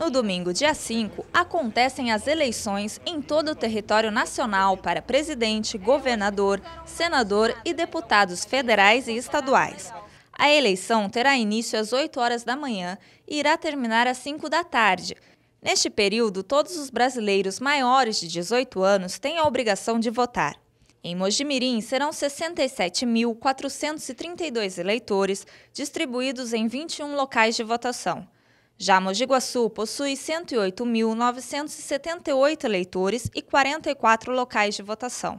No domingo, dia 5, acontecem as eleições em todo o território nacional para presidente, governador, senador e deputados federais e estaduais. A eleição terá início às 8 horas da manhã e irá terminar às 5 da tarde. Neste período, todos os brasileiros maiores de 18 anos têm a obrigação de votar. Em Mojimirim, serão 67.432 eleitores, distribuídos em 21 locais de votação. Já Mogi Guaçu possui 108.978 eleitores e 44 locais de votação.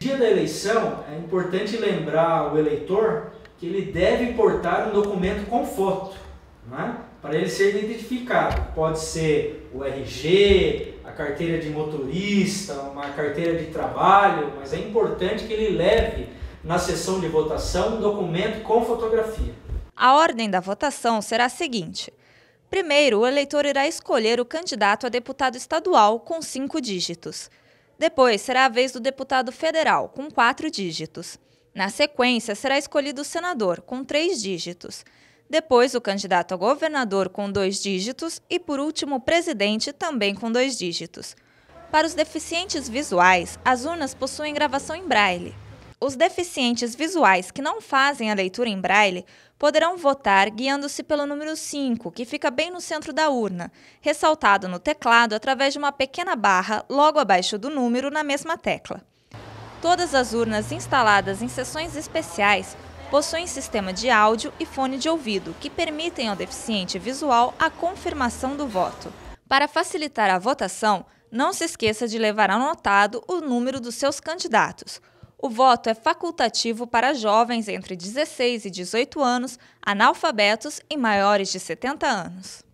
No dia da eleição, é importante lembrar o eleitor que ele deve portar um documento com foto, né? para ele ser identificado. Pode ser o RG, a carteira de motorista, uma carteira de trabalho, mas é importante que ele leve na sessão de votação um documento com fotografia. A ordem da votação será a seguinte: Primeiro, o eleitor irá escolher o candidato a deputado estadual com cinco dígitos. Depois, será a vez do deputado federal, com quatro dígitos. Na sequência, será escolhido o senador, com três dígitos. Depois, o candidato a governador, com dois dígitos. E, por último, o presidente, também com dois dígitos. Para os deficientes visuais, as urnas possuem gravação em braille, os deficientes visuais que não fazem a leitura em braille poderão votar guiando-se pelo número 5, que fica bem no centro da urna, ressaltado no teclado através de uma pequena barra logo abaixo do número na mesma tecla. Todas as urnas instaladas em sessões especiais possuem sistema de áudio e fone de ouvido, que permitem ao deficiente visual a confirmação do voto. Para facilitar a votação, não se esqueça de levar anotado o número dos seus candidatos o voto é facultativo para jovens entre 16 e 18 anos, analfabetos e maiores de 70 anos.